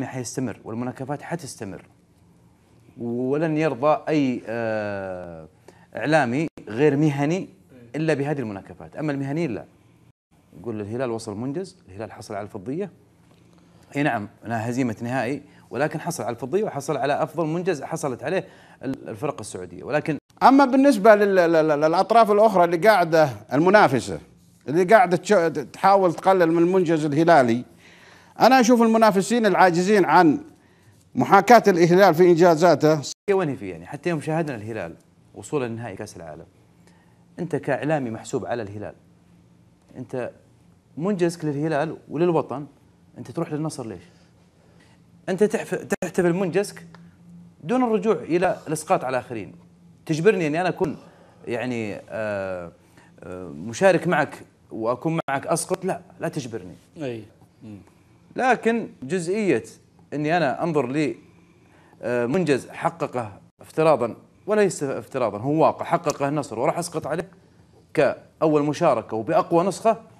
حيستمر والمناكفات حتستمر ولن يرضى اي آه، اعلامي غير مهني الا بهذه المناكفات اما المهنيين لا يقول الهلال وصل منجز الهلال حصل على الفضيه اي نعم انها هزيمه نهائي ولكن حصل على الفضيه وحصل على افضل منجز حصلت عليه الفرق السعوديه ولكن اما بالنسبه للاطراف الاخرى اللي قاعده المنافسه اللي قاعده تحاول تقلل من المنجز الهلالي أنا أشوف المنافسين العاجزين عن محاكاة الهلال في إنجازاته في يعني حتى يوم شاهدنا الهلال وصولا لنهائي كأس العالم أنت كإعلامي محسوب على الهلال أنت منجزك للهلال وللوطن أنت تروح للنصر ليش؟ أنت تحتفل منجزك دون الرجوع إلى الإسقاط على آخرين تجبرني أني أنا أكون يعني آه، آه، مشارك معك وأكون معك أسقط لا لا تجبرني أي. لكن جزئيه اني انا انظر لي آه، منجز حققه افتراضا وليس افتراضا هو واقع حققه النصر وراح اسقط عليه كاول مشاركه وباقوى نسخه